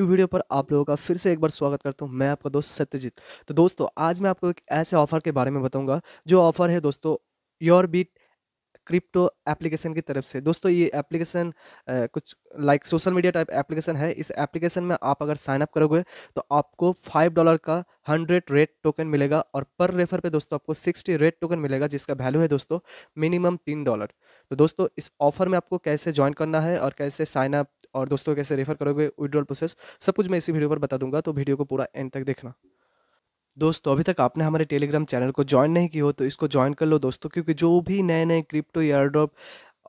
new video पर आप लोगों का फिर से एक बार स्वागत करता हूँ मैं आपका दोस्त सत्यजीत तो दोस्तों आज मैं आपको एक ऐसे ऑफर के बारे में बताऊंगा जो ऑफर है दोस्तों योर बीट क्रिप्टो एप्लीकेशन की तरफ से दोस्तों ये एप्लीकेशन कुछ like social media type application है इस एप्लीकेशन में आप अगर साइन अप करोगे तो आपको फाइव डॉलर का हंड्रेड रेट टोकन मिलेगा और पर रेफर पे दोस्तों आपको सिक्सटी रेट टोकन मिलेगा जिसका वैल्यू है दोस्तों मिनिमम तीन डॉलर तो दोस्तों इस ऑफर में आपको कैसे ज्वाइन करना है और कैसे साइन अप और दोस्तों कैसे रेफर करोगे विड्रॉल प्रोसेस सब कुछ मैं इसी वीडियो पर बता दूंगा तो वीडियो को पूरा एंड तक देखना दोस्तों अभी तक आपने हमारे टेलीग्राम चैनल को ज्वाइन नहीं की हो तो इसको ज्वाइन कर लो दोस्तों क्योंकि जो भी नए नए क्रिप्टो एयरड्रॉप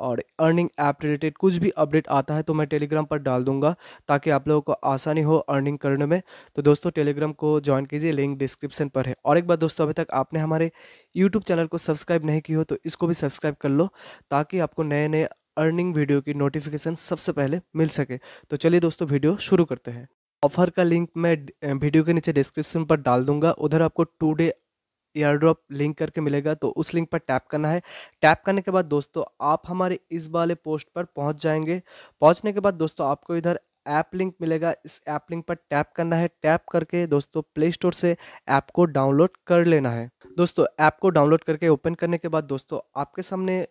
और अर्निंग ऐप रिलेटेड कुछ भी अपडेट आता है तो मैं टेलीग्राम पर डाल दूंगा ताकि आप लोगों को आसानी हो अर्निंग करने में तो दोस्तों टेलीग्राम को ज्वाइन कीजिए लिंक डिस्क्रिप्शन पर है और एक बार दोस्तों अभी तक आपने हमारे यूट्यूब चैनल को सब्सक्राइब नहीं की हो तो इसको भी सब्सक्राइब कर लो ताकि आपको नए नए अर्निंग वीडियो की नोटिफिकेशन सबसे पहले मिल सके तो चलिए दोस्तों वीडियो शुरू करते हैं ऑफर का लिंक मैं वीडियो के नीचे डिस्क्रिप्शन पर डाल दूंगा उधर आपको today airdrop link करके मिलेगा तो उस लिंक पर टैप करना है टैप करने के बाद दोस्तों आप हमारे इस वाले पोस्ट पर पहुंच जाएंगे पहुंचने के बाद दोस्तों आपको इधर ऐप लिंक मिलेगा इस ऐप लिंक पर टैप करना है टैप करके दोस्तों प्ले स्टोर से ऐप को डाउनलोड कर लेना है दोस्तों ऐप को डाउनलोड करके ओपन करने के बाद दोस्तों आपके सामने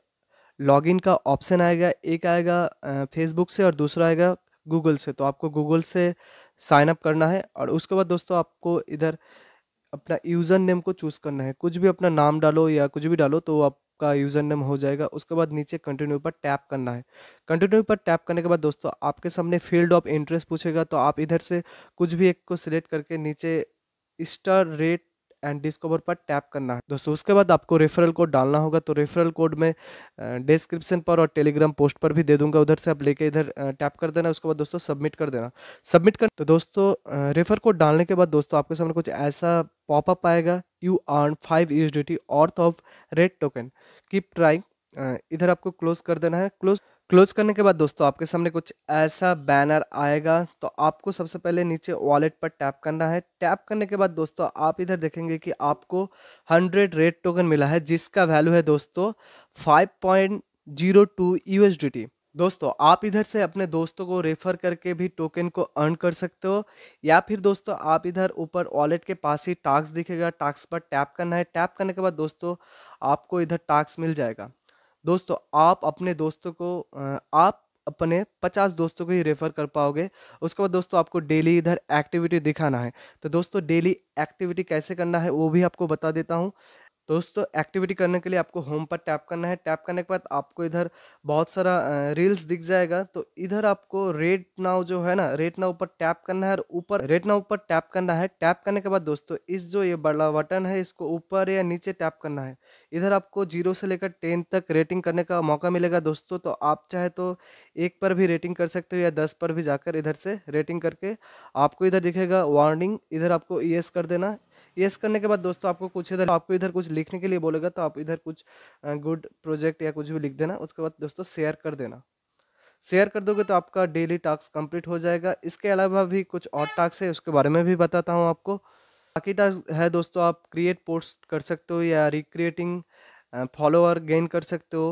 लॉगिन का ऑप्शन आएगा एक आएगा फेसबुक से और दूसरा आएगा गूगल से तो आपको गूगल से साइन अप करना है और उसके बाद दोस्तों आपको इधर अपना यूज़र नेम को चूज़ करना है कुछ भी अपना नाम डालो या कुछ भी डालो तो आपका यूज़र नेम हो जाएगा उसके बाद नीचे कंटिन्यू पर टैप करना है कंटिन्यू पर टैप करने के बाद दोस्तों आपके सामने फील्ड ऑफ इंटरेस्ट पूछेगा तो आप इधर से कुछ भी एक को सिलेक्ट करके नीचे स्टार रेट एंड डिस्कवर पर टैप करना है दोस्तों उसके बाद आपको रेफरल कोड डालना होगा तो रेफरल कोड में डिस्क्रिप्शन पर और टेलीग्राम पोस्ट पर भी दे दूंगा उधर से आप लेके इधर टैप कर देना उसके बाद दोस्तों सबमिट कर देना सबमिट कर तो दोस्तों रेफर कोड डालने के बाद दोस्तों आपके सामने कुछ ऐसा पॉपअप आएगा you earn five USDT worth of red token keep trying इधर आपको क्लोज कर देना है क्लोज क्लोज करने के बाद दोस्तों आपके सामने कुछ ऐसा बैनर आएगा तो आपको सबसे पहले नीचे वॉलेट पर टैप करना है टैप करने के बाद दोस्तों आप इधर देखेंगे कि आपको 100 रेड टोकन मिला है जिसका वैल्यू है दोस्तों 5.02 टी दोस्तों आप इधर से अपने दोस्तों को रेफर करके भी टोकन को अर्न कर सकते हो या फिर दोस्तों आप इधर ऊपर वॉलेट के पास ही टास्क दिखेगा टास्क पर टैप करना है टैप करने के बाद दोस्तों आपको इधर टास्क मिल जाएगा दोस्तों आप अपने दोस्तों को आप अपने पचास दोस्तों को ही रेफ़र कर पाओगे उसके बाद दोस्तों आपको डेली इधर एक्टिविटी दिखाना है तो दोस्तों डेली एक्टिविटी कैसे करना है वो भी आपको बता देता हूँ दोस्तों एक्टिविटी करने के लिए आपको होम पर टैप करना है टैप करने के बाद आपको इधर बहुत सारा रील्स दिख जाएगा तो इधर आपको रेट नाउ जो है ना रेट नाउ पर टैप करना है और ऊपर रेट नाउ पर टैप करना है टैप करने के बाद दोस्तों इस जो ये बड़ा बटन है इसको ऊपर या नीचे टैप करना है इधर आपको जीरो से लेकर टेन तक रेटिंग करने का मौका मिलेगा दोस्तों तो आप चाहे तो एक पर भी रेटिंग कर सकते हो या दस पर भी जाकर इधर से रेटिंग करके आपको इधर दिखेगा वार्निंग इधर आपको ई कर देना येस करने के बाद दोस्तों आपको कुछ इधर आपको इधर कुछ लिखने के लिए बोलेगा तो आप इधर कुछ गुड प्रोजेक्ट या कुछ भी लिख देना उसके बाद दोस्तों शेयर कर देना शेयर कर दोगे तो आपका डेली टास्क कंप्लीट हो जाएगा इसके अलावा भी कुछ और टास्क है उसके बारे में भी बताता हूँ आपको बाकी टास्क है दोस्तों आप क्रिएट पोस्ट कर सकते हो या रिक्रिएटिंग फॉलोअर गेन कर सकते हो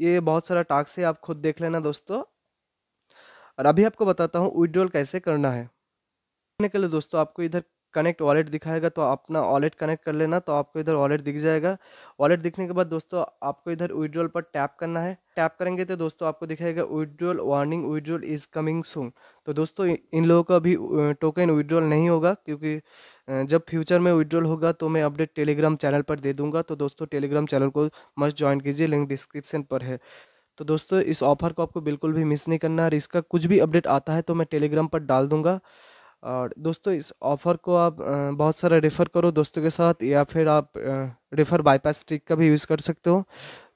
ये बहुत सारा टास्क है आप खुद देख लेना दोस्तों और अभी आपको बताता हूँ विड्रॉल कैसे करना है करने के लिए दोस्तों आपको इधर कनेक्ट वॉलेट दिखाएगा तो अपना वॉलेट कनेक्ट कर लेना तो आपको इधर वॉलेट दिख जाएगा वॉलेट दिखने के बाद दोस्तों आपको इधर विड्रॉल पर टैप करना है टैप करेंगे तो दोस्तों आपको दिखाएगा withdrawal warning withdrawal is coming soon तो दोस्तों इन लोगों का अभी टोकन विड्रॉल नहीं होगा क्योंकि जब फ्यूचर में विड्रॉल होगा तो मैं अपडेट टेलीग्राम चैनल पर दे दूंगा तो दोस्तों टेलीग्राम चैनल को मस्ट ज्वाइन कीजिए लिंक डिस्क्रिप्शन पर है तो दोस्तों इस ऑफर को आपको बिल्कुल भी मिस नहीं करना है और इसका कुछ भी अपडेट आता है तो मैं टेलीग्राम पर डाल दूंगा और दोस्तों इस ऑफ़र को आप बहुत सारा रेफ़र करो दोस्तों के साथ या फिर आप रेफ़र बाईपास ट्रिक का भी यूज़ कर सकते हो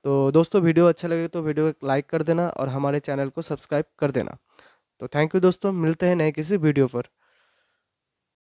तो दोस्तों वीडियो अच्छा लगे तो वीडियो को लाइक कर देना और हमारे चैनल को सब्सक्राइब कर देना तो थैंक यू दोस्तों मिलते हैं नए किसी वीडियो पर